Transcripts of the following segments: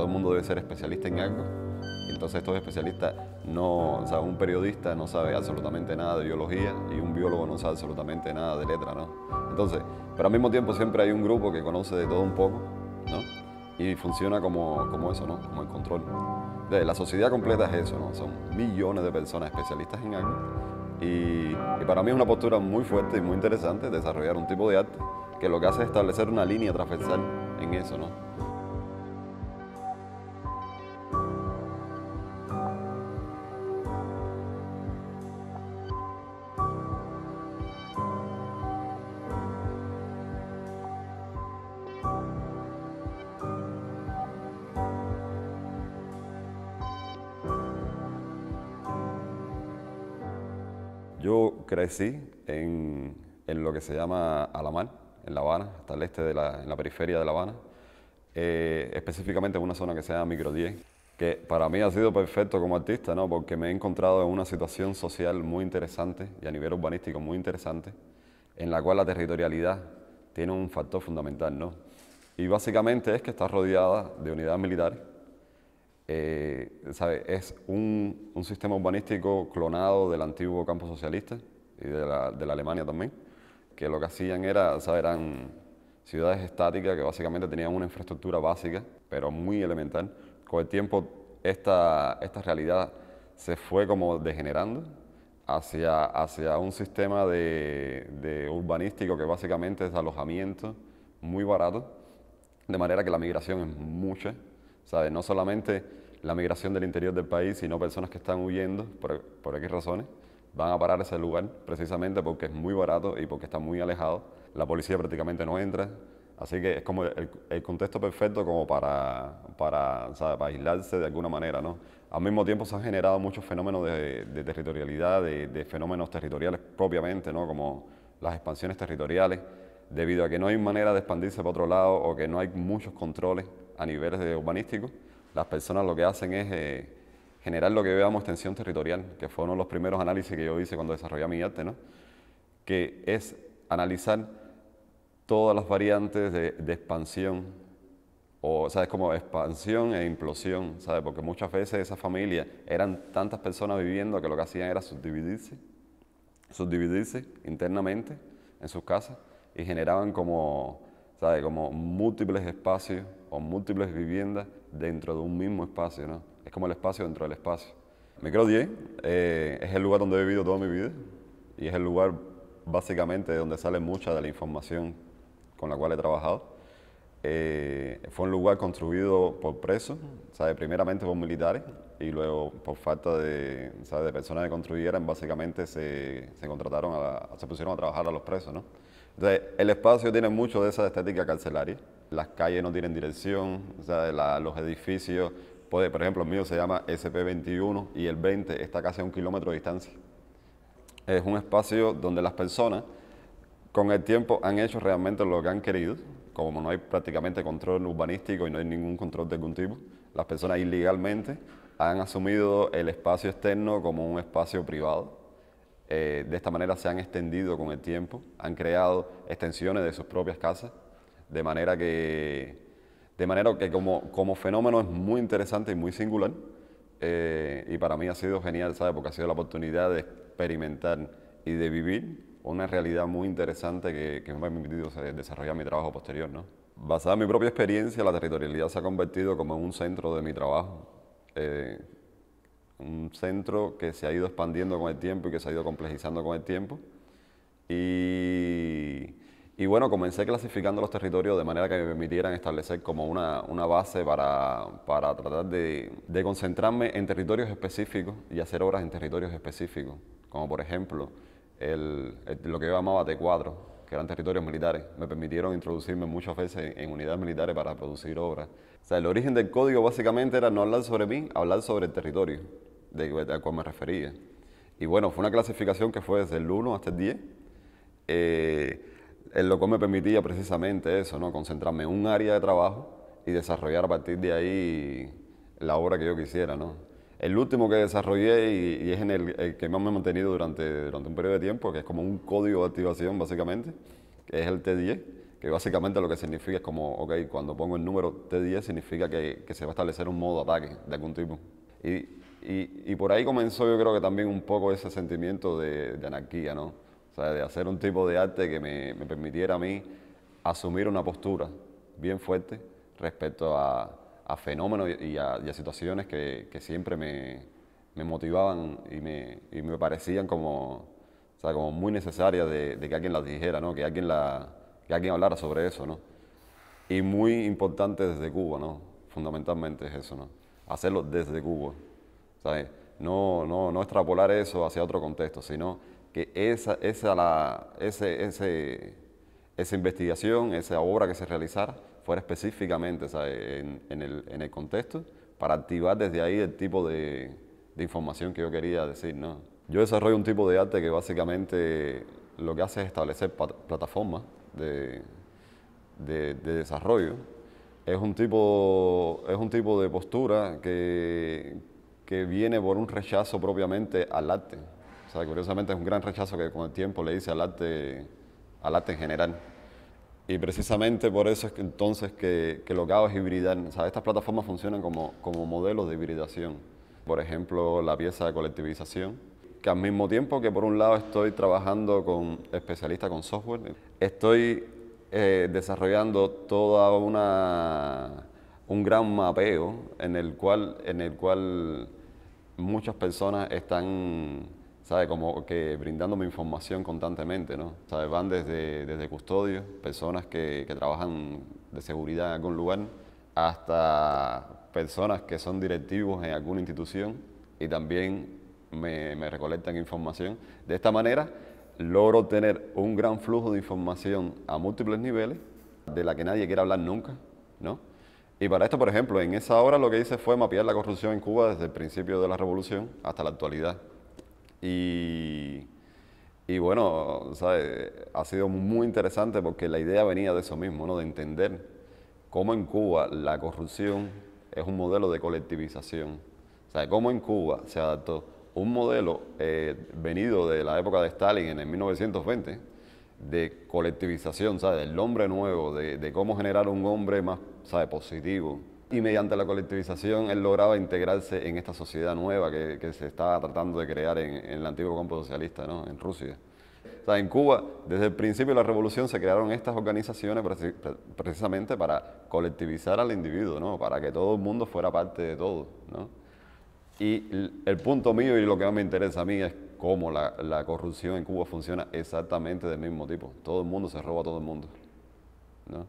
todo el mundo debe ser especialista en algo. Entonces estos especialistas, no, o sea, un periodista no sabe absolutamente nada de biología y un biólogo no sabe absolutamente nada de letra, ¿no? Entonces, pero al mismo tiempo siempre hay un grupo que conoce de todo un poco, ¿no? Y funciona como, como eso, ¿no? Como el control. La sociedad completa es eso, ¿no? Son millones de personas especialistas en algo. Y, y para mí es una postura muy fuerte y muy interesante desarrollar un tipo de arte que lo que hace es establecer una línea transversal en eso, ¿no? Yo crecí en, lo que se llama Alamar, en La Habana, hasta el este de la, periferia de La Habana, eh, específicamente en una zona que se llama Micro 10, que para mí ha sido perfecto como artista, ¿no? porque me he encontrado en una situación social muy interesante y a nivel urbanístico muy interesante, en la cual la territorialidad tiene un factor fundamental. Y básicamente es que está rodeada de unidades militares eh, ¿sabe? Es un, un, sistema urbanístico clonado del antiguo campo socialista y de la, de la Alemania también, que lo que hacían era, eran ciudades estáticas que básicamente tenían una infraestructura básica, pero muy elemental. Con el tiempo esta, esta realidad se fue como degenerando hacia, hacia un sistema de, de urbanístico que básicamente es alojamiento muy barato, de manera que la migración es mucha, ¿sabe? no solamente la migración del interior del país, sino personas que están huyendo por, por razones, van a parar a ese lugar precisamente porque es muy barato y porque está muy alejado. La policía prácticamente no entra, así que es como el, contexto perfecto como para, para, aislarse de alguna manera. ¿no? Al mismo tiempo se han generado muchos fenómenos de, territorialidad, de, fenómenos territoriales propiamente, ¿no? como las expansiones territoriales, debido a que no hay manera de expandirse para otro lado o que no hay muchos controles a niveles urbanísticos las personas lo que hacen es eh, generar lo que veamos tensión territorial, que fue uno de los primeros análisis que yo hice cuando desarrollé mi arte, que es analizar todas las variantes de, expansión, o, sea, es como expansión e implosión, sabe Porque muchas veces esa familia eran tantas personas viviendo que lo que hacían era subdividirse, subdividirse internamente en sus casas y generaban como como múltiples espacios o múltiples viviendas dentro de un mismo espacio, Es como el espacio dentro del espacio. Micro 10 eh, es el lugar donde he vivido toda mi vida y es el lugar básicamente donde sale mucha de la información con la cual he trabajado. Eh, fue un lugar construido por presos, ¿sabe? primeramente por militares y luego por falta de, de personas que construyeran, básicamente se, contrataron, se pusieron a trabajar a los presos. ¿no? el espacio tiene mucho de esa estética carcelaria. Las calles no tienen dirección, los edificios, puede, por ejemplo, el mío se llama SP21 y el 20 está casi a un kilómetro de distancia. Es un espacio donde las personas con el tiempo han hecho realmente lo que han querido, como no hay prácticamente control urbanístico y no hay ningún control de ningún tipo, las personas ilegalmente han asumido el espacio externo como un espacio privado eh, de esta manera se han extendido con el tiempo, han creado extensiones de sus propias casas, de manera que, de manera que como, como fenómeno es muy interesante y muy singular. Eh, y para mí ha sido genial, Porque ha sido la oportunidad de experimentar y de vivir una realidad muy interesante que, me ha permitido desarrollar mi trabajo posterior, ¿no? Basada en mi propia experiencia, la territorialidad se ha convertido como un centro de mi trabajo. Eh, un centro que se ha ido expandiendo con el tiempo y que se ha ido complejizando con el tiempo. Y, bueno, comencé clasificando los territorios de manera que me permitieran establecer como una, una base para, para tratar de, concentrarme en territorios específicos y hacer obras en territorios específicos, como por ejemplo el, lo que yo llamaba T4, que eran territorios militares. Me permitieron introducirme muchas veces en unidades militares para producir obras. O sea, el origen del código básicamente era no hablar sobre mí, hablar sobre el territorio de, a cuál me refería. Y bueno, fue una clasificación que fue desde el 1 hasta el 10, eh, en lo cual me permitía precisamente eso, ¿no? concentrarme en un área de trabajo y desarrollar a partir de ahí la obra que yo quisiera. ¿no? El último que desarrollé y, es en el, que más me he mantenido durante, durante un periodo de tiempo, que es como un código de activación básicamente, que es el T10, que básicamente lo que significa es como, ok, cuando pongo el número T10 significa que, que se va a establecer un modo ataque de algún tipo. Y y, por ahí comenzó yo creo que también un poco ese sentimiento de, anarquía, ¿no? O sea, de hacer un tipo de arte que me, permitiera a mí asumir una postura bien fuerte respecto a, fenómenos y a, situaciones que, siempre me, motivaban y me, parecían como, o sea, como muy necesarias de, que alguien las dijera, ¿no? que, alguien que alguien hablara sobre eso. ¿no? Y muy importante desde Cuba, ¿no? fundamentalmente es eso, ¿no? hacerlo desde Cuba. No, no, no extrapolar eso hacia otro contexto, sino que esa, esa, la, ese, ese, esa investigación, esa obra que se realizara, fuera específicamente En, el, en, el, contexto para activar desde ahí el tipo de, de información que yo quería decir. ¿no? Yo desarrollo un tipo de arte que básicamente lo que hace es establecer plataformas de, de, de, desarrollo. Es un, tipo, es un tipo de postura que, que viene por un rechazo propiamente al arte. O sea, curiosamente es un gran rechazo que con el tiempo le hice al arte, al arte en general. Y precisamente por eso es que entonces que, que lo que hago es hibridar. O sea, estas plataformas funcionan como, como modelos de hibridación. Por ejemplo, la pieza de colectivización, que al mismo tiempo que por un lado estoy trabajando con especialistas con software, estoy eh, desarrollando toda una un gran mapeo en el cual, en el cual muchas personas están, Como que brindándome información constantemente, ¿no? Van desde, desde custodios, personas que, trabajan de seguridad en algún lugar, hasta personas que son directivos en alguna institución y también me, recolectan información. De esta manera logro tener un gran flujo de información a múltiples niveles de la que nadie quiere hablar nunca, ¿no? Y para esto, por ejemplo, en esa obra lo que hice fue mapear la corrupción en Cuba desde el principio de la revolución hasta la actualidad. Y, bueno, ha sido muy interesante porque la idea venía de eso mismo, ¿no? de entender cómo en Cuba la corrupción es un modelo de colectivización. O sea, cómo en Cuba se adaptó un modelo eh, venido de la época de Stalin en el 1920 de colectivización, ¿sabes? Del hombre nuevo, de, cómo generar un hombre más, ¿sabes? Positivo. Y mediante la colectivización él lograba integrarse en esta sociedad nueva que, se estaba tratando de crear en, el antiguo campo socialista, ¿no? En Rusia. en Cuba, desde el principio de la revolución se crearon estas organizaciones precisamente para colectivizar al individuo, ¿no? Para que todo el mundo fuera parte de todo, Y el punto mío y lo que más me interesa a mí es cómo la, la, corrupción en Cuba funciona exactamente del mismo tipo. Todo el mundo se roba a todo el mundo. ¿no?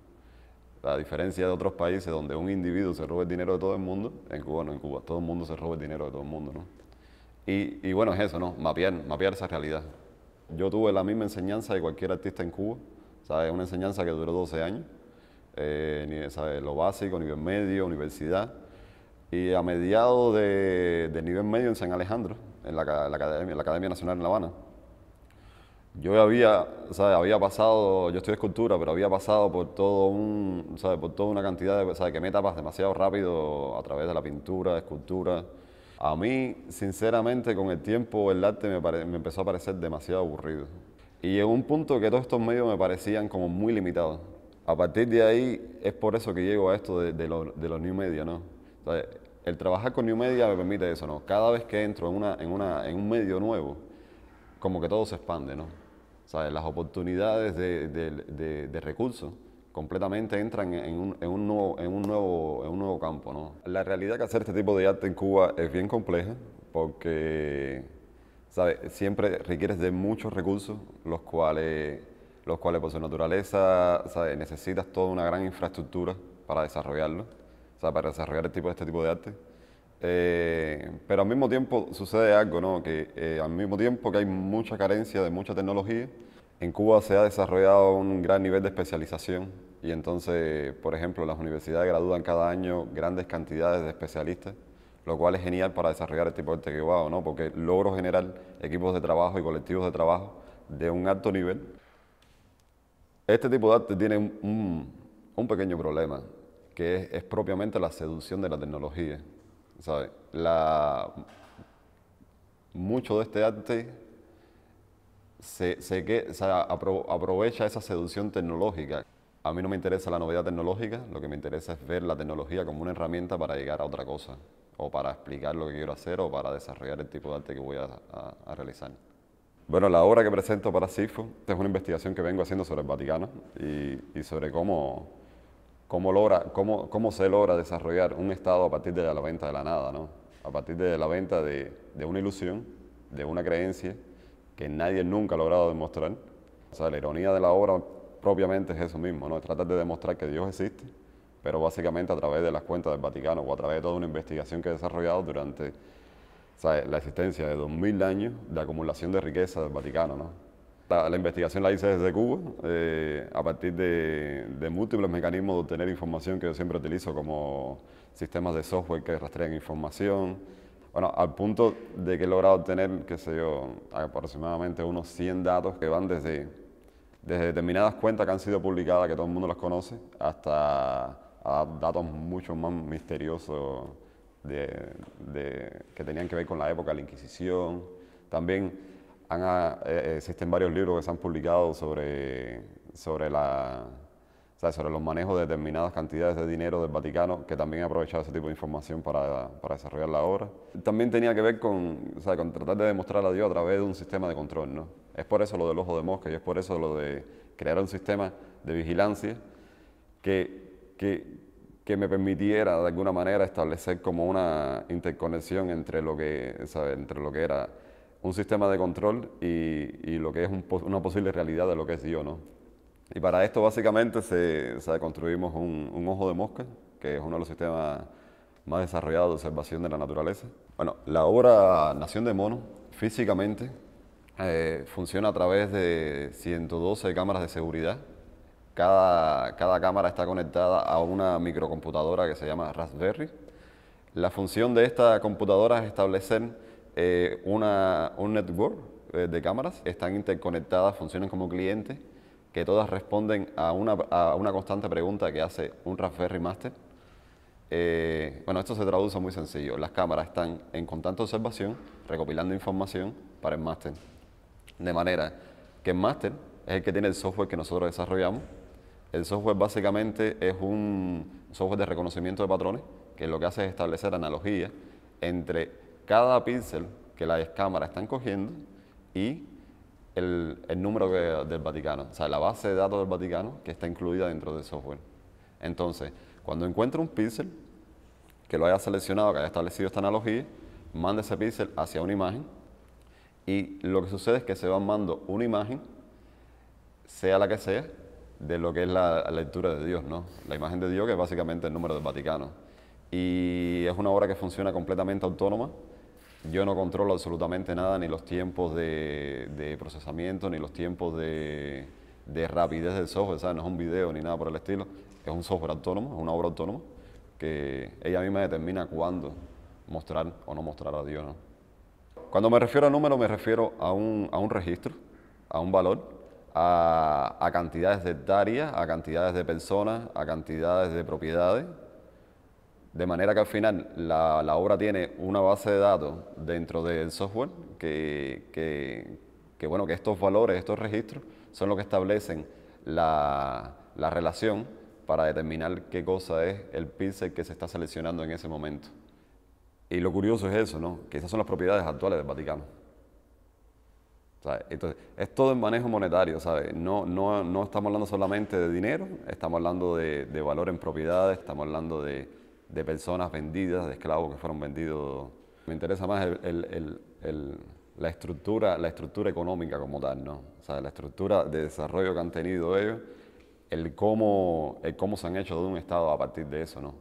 La diferencia de otros países donde un individuo se roba el dinero de todo el mundo, en Cuba no, en Cuba todo el mundo se roba el dinero de todo el mundo. ¿no? Y, y bueno, es eso, ¿no? mapear, mapear esa realidad. Yo tuve la misma enseñanza de cualquier artista en Cuba, ¿sabes? una enseñanza que duró 12 años, eh, ¿sabes? lo básico, nivel medio, universidad y a mediados de, de, nivel medio en San Alejandro, en la, la, academia, la academia, Nacional en La Habana. Yo había, había pasado, yo estudié escultura, pero había pasado por todo un, por toda una cantidad de, sabes que me demasiado rápido a través de la pintura, escultura. A mí, sinceramente, con el tiempo el arte me, empezó a parecer demasiado aburrido. Y en un punto que todos estos medios me parecían como muy limitados. A partir de ahí es por eso que llego a esto de, de los new media, ¿no? el trabajar con New Media me permite eso, ¿no? Cada vez que entro en, una, en, en un medio nuevo, como que todo se expande, ¿no? ¿Sabes? Las oportunidades de, de, recursos completamente entran en un, nuevo, en, un nuevo, en un nuevo campo, ¿no? La realidad que hacer este tipo de arte en Cuba es bien compleja porque, ¿sabes? Siempre requieres de muchos recursos, los cuales, los cuales por su naturaleza, ¿sabes? Necesitas toda una gran infraestructura para desarrollarlo sea, para desarrollar este tipo este de arte. Eh, pero al mismo tiempo sucede algo, ¿no? que eh, al mismo tiempo que hay mucha carencia de mucha tecnología, en Cuba se ha desarrollado un gran nivel de especialización y entonces, por ejemplo, las universidades gradúan cada año grandes cantidades de especialistas, lo cual es genial para desarrollar este tipo de arte que ¿no? porque logro generar equipos de trabajo y colectivos de trabajo de un alto nivel. Este tipo de arte tiene un pequeño problema que es, propiamente la seducción de la tecnología. La, mucho de este arte se, que, aprovecha esa seducción tecnológica. A mí no me interesa la novedad tecnológica, lo que me interesa es ver la tecnología como una herramienta para llegar a otra cosa, o para explicar lo que quiero hacer, o para desarrollar el tipo de arte que voy a, realizar. Bueno, la obra que presento para CIFO es una investigación que vengo haciendo sobre el Vaticano y sobre cómo cómo, se logra desarrollar un Estado a partir de la venta de la nada, a partir de la venta de, una ilusión, de una creencia que nadie nunca ha logrado demostrar. O sea, la ironía de la obra propiamente es eso mismo, ¿no? tratar de demostrar que Dios existe, pero básicamente a través de las cuentas del Vaticano o a través de toda una investigación que he desarrollado durante la existencia de 2.000 años de acumulación de riqueza del Vaticano. ¿no? La, investigación la hice desde Cuba, eh, a partir de, de, múltiples mecanismos de obtener información que yo siempre utilizo, como sistemas de software que rastrean información. Bueno, al punto de que he logrado obtener, qué sé yo, aproximadamente unos 100 datos que van desde, desde determinadas cuentas que han sido publicadas, que todo el mundo las conoce, hasta a datos mucho más misteriosos de, de, que tenían que ver con la época de la Inquisición. También Ah, eh, eh, existen varios libros que se han publicado sobre, sobre, la, sobre los manejos de determinadas cantidades de dinero del Vaticano, que también ha aprovechado ese tipo de información para, para desarrollar la obra. También tenía que ver con, con tratar de demostrar a Dios a través de un sistema de control. ¿no? Es por eso lo del ojo de mosca y es por eso lo de crear un sistema de vigilancia que, que, que me permitiera de alguna manera establecer como una interconexión entre lo que, entre lo que era un sistema de control y, lo que es una posible realidad de lo que es o ¿no? Y para esto básicamente se, construimos un, ojo de mosca, que es uno de los sistemas más desarrollados de observación de la naturaleza. Bueno, la obra Nación de Mono físicamente eh, funciona a través de 112 cámaras de seguridad. Cada, cada cámara está conectada a una microcomputadora que se llama Raspberry. La función de esta computadora es establecer eh, un network eh, de cámaras, están interconectadas, funcionan como clientes, que todas responden a una, constante pregunta que hace un Raspberry Master. Eh, bueno, esto se traduce muy sencillo. Las cámaras están en constante observación, recopilando información para el Master De manera que el Master es el que tiene el software que nosotros desarrollamos. El software básicamente es un software de reconocimiento de patrones, que lo que hace es establecer analogías entre cada píxel que la cámaras están cogiendo y el, número del Vaticano, o sea, la base de datos del Vaticano que está incluida dentro del software. Entonces, cuando encuentra un píxel que lo haya seleccionado, que haya establecido esta analogía, manda ese píxel hacia una imagen y lo que sucede es que se va mandando una imagen, sea la que sea, de lo que es la, lectura de Dios, ¿no? La imagen de Dios que es básicamente el número del Vaticano. Y es una obra que funciona completamente autónoma, yo no controlo absolutamente nada, ni los tiempos de, procesamiento, ni los tiempos de, rapidez del software, No es un video ni nada por el estilo. Es un software autónomo, es una obra autónoma, que ella misma determina cuándo mostrar o no mostrar a Dios, Cuando me refiero a número, me refiero a un, a un registro, a un valor, a, a, cantidades de hectáreas, a cantidades de personas, a cantidades de propiedades, de manera que al final la, obra tiene una base de datos dentro del software que, bueno, que estos valores, estos registros, son los que establecen la, relación para determinar qué cosa es el píxel que se está seleccionando en ese momento. Y lo curioso es eso, que esas son las propiedades actuales del Vaticano. es todo en manejo monetario, ¿sabes? No, no, no, estamos hablando solamente de dinero, estamos hablando de, de valor en propiedades, estamos hablando de, de personas vendidas, de esclavos que fueron vendidos. Me interesa más la, estructura, la estructura económica como tal, ¿no? O sea, la estructura de desarrollo que han tenido ellos, el cómo, cómo se han hecho de un Estado a partir de eso, ¿no?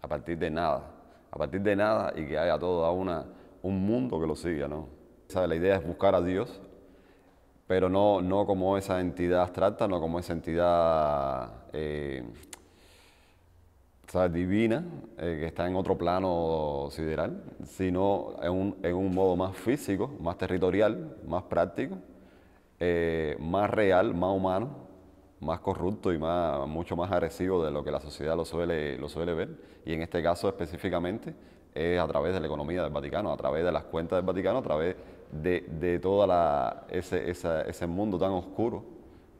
A partir de nada, a partir de nada y que haya todo una, un mundo que lo siga, ¿no? O sea, la idea es buscar a Dios, pero no, no como esa entidad abstracta, no como esa entidad... Eh, divina, eh, que está en otro plano sideral, sino en un, modo más físico, más territorial, más práctico, eh, más real, más humano, más corrupto y más, mucho más agresivo de lo que la sociedad lo suele, ver. Y en este caso específicamente es a través de la economía del Vaticano, a través de las cuentas del Vaticano, a través de, todo ese, ese, mundo tan oscuro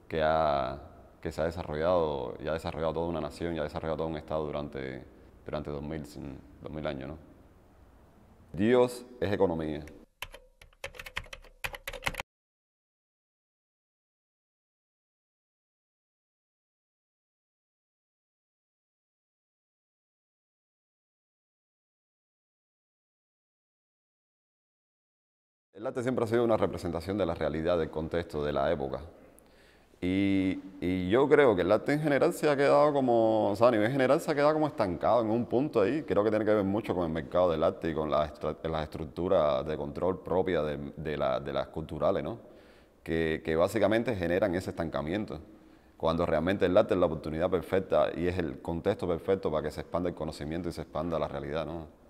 que ha, que se ha desarrollado y ha desarrollado toda una nación y ha desarrollado todo un Estado durante, 2000, 2000 años. ¿no? Dios es economía. El arte siempre ha sido una representación de la realidad, del contexto, de la época. Y, yo creo que el arte en general se ha quedado como, o sea, a nivel general se ha quedado como estancado en un punto ahí. Creo que tiene que ver mucho con el mercado del arte y con las estructuras de control propias de, las culturales, ¿no? Que, que, básicamente generan ese estancamiento. Cuando realmente el arte es la oportunidad perfecta y es el contexto perfecto para que se expanda el conocimiento y se expanda la realidad, ¿no?